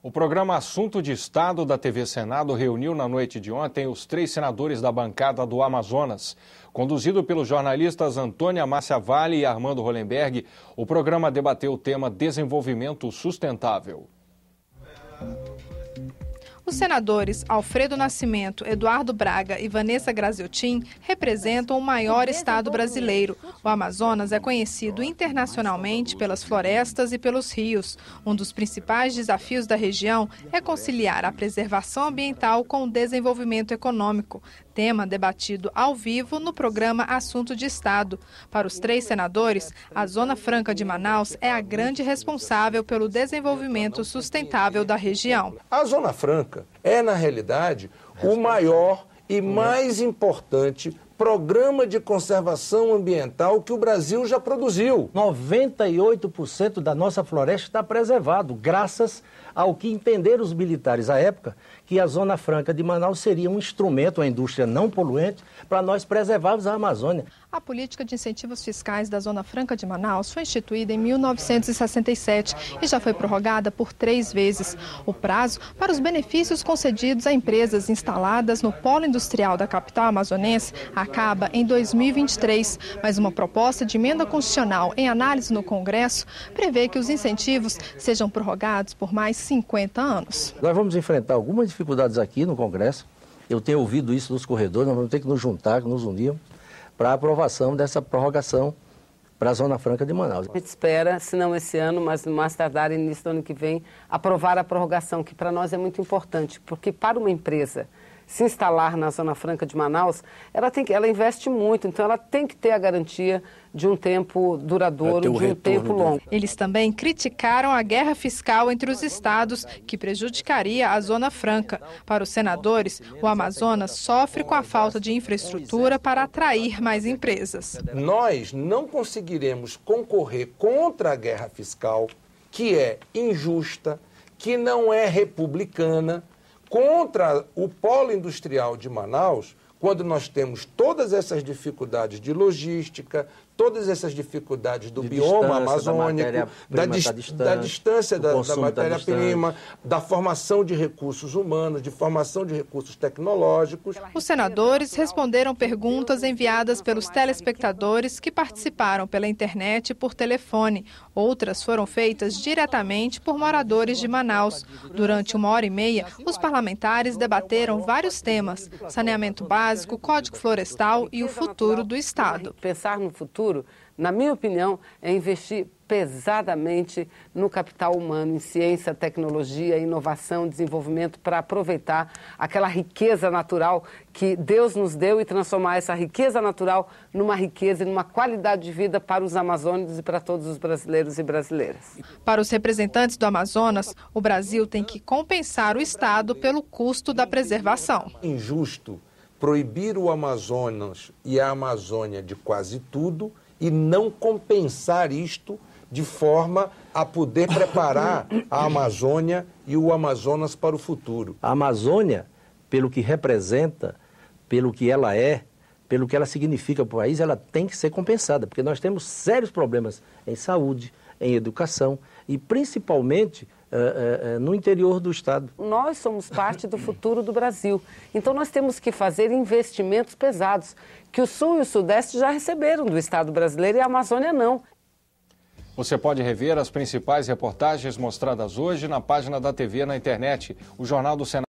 O programa Assunto de Estado da TV Senado reuniu na noite de ontem os três senadores da bancada do Amazonas. Conduzido pelos jornalistas Antônia Márcia Vale e Armando Hollenberg, o programa debateu o tema Desenvolvimento Sustentável. Os senadores Alfredo Nascimento, Eduardo Braga e Vanessa Graziotin representam o maior estado brasileiro. O Amazonas é conhecido internacionalmente pelas florestas e pelos rios. Um dos principais desafios da região é conciliar a preservação ambiental com o desenvolvimento econômico tema debatido ao vivo no programa Assunto de Estado. Para os três senadores, a Zona Franca de Manaus é a grande responsável pelo desenvolvimento sustentável da região. A Zona Franca é, na realidade, o maior e mais importante programa de conservação ambiental que o Brasil já produziu. 98% da nossa floresta está preservado, graças ao que entenderam os militares à época que a Zona Franca de Manaus seria um instrumento, uma indústria não poluente, para nós preservarmos a Amazônia. A política de incentivos fiscais da Zona Franca de Manaus foi instituída em 1967 e já foi prorrogada por três vezes. O prazo para os benefícios concedidos a empresas instaladas no polo industrial da capital amazonense acaba em 2023, mas uma proposta de emenda constitucional em análise no Congresso prevê que os incentivos sejam prorrogados por mais 50 anos. Nós vamos enfrentar algumas dificuldades aqui no Congresso. Eu tenho ouvido isso nos corredores, nós vamos ter que nos juntar, nos unir para a aprovação dessa prorrogação para a Zona Franca de Manaus. A gente espera, se não esse ano, mas no mais tardar, início do ano que vem, aprovar a prorrogação, que para nós é muito importante, porque para uma empresa se instalar na Zona Franca de Manaus, ela, tem que, ela investe muito, então ela tem que ter a garantia de um tempo duradouro, de um tempo longo. Eles também criticaram a guerra fiscal entre os estados, que prejudicaria a Zona Franca. Para os senadores, o Amazonas sofre com a falta de infraestrutura para atrair mais empresas. Nós não conseguiremos concorrer contra a guerra fiscal, que é injusta, que não é republicana contra o polo industrial de Manaus, quando nós temos todas essas dificuldades de logística, todas essas dificuldades do de bioma amazônico, tá da, da, distância, da distância da, da matéria-prima, da formação de recursos humanos, de formação de recursos tecnológicos. Os senadores responderam perguntas enviadas pelos telespectadores que participaram pela internet e por telefone. Outras foram feitas diretamente por moradores de Manaus. Durante uma hora e meia, os parlamentares debateram vários temas: saneamento básico, código florestal e o futuro do Estado. Pensar no futuro futuro, na minha opinião, é investir pesadamente no capital humano, em ciência, tecnologia, inovação, desenvolvimento, para aproveitar aquela riqueza natural que Deus nos deu e transformar essa riqueza natural numa riqueza e numa qualidade de vida para os amazônicos e para todos os brasileiros e brasileiras. Para os representantes do Amazonas, o Brasil tem que compensar o Estado pelo custo da preservação. Injusto proibir o Amazonas e a Amazônia de quase tudo e não compensar isto de forma a poder preparar a Amazônia e o Amazonas para o futuro. A Amazônia, pelo que representa, pelo que ela é, pelo que ela significa para o país, ela tem que ser compensada, porque nós temos sérios problemas em saúde, em educação e principalmente eh, eh, eh, no interior do Estado. Nós somos parte do futuro do Brasil. Então, nós temos que fazer investimentos pesados, que o Sul e o Sudeste já receberam do Estado brasileiro e a Amazônia não. Você pode rever as principais reportagens mostradas hoje na página da TV na internet. O Jornal do Senado.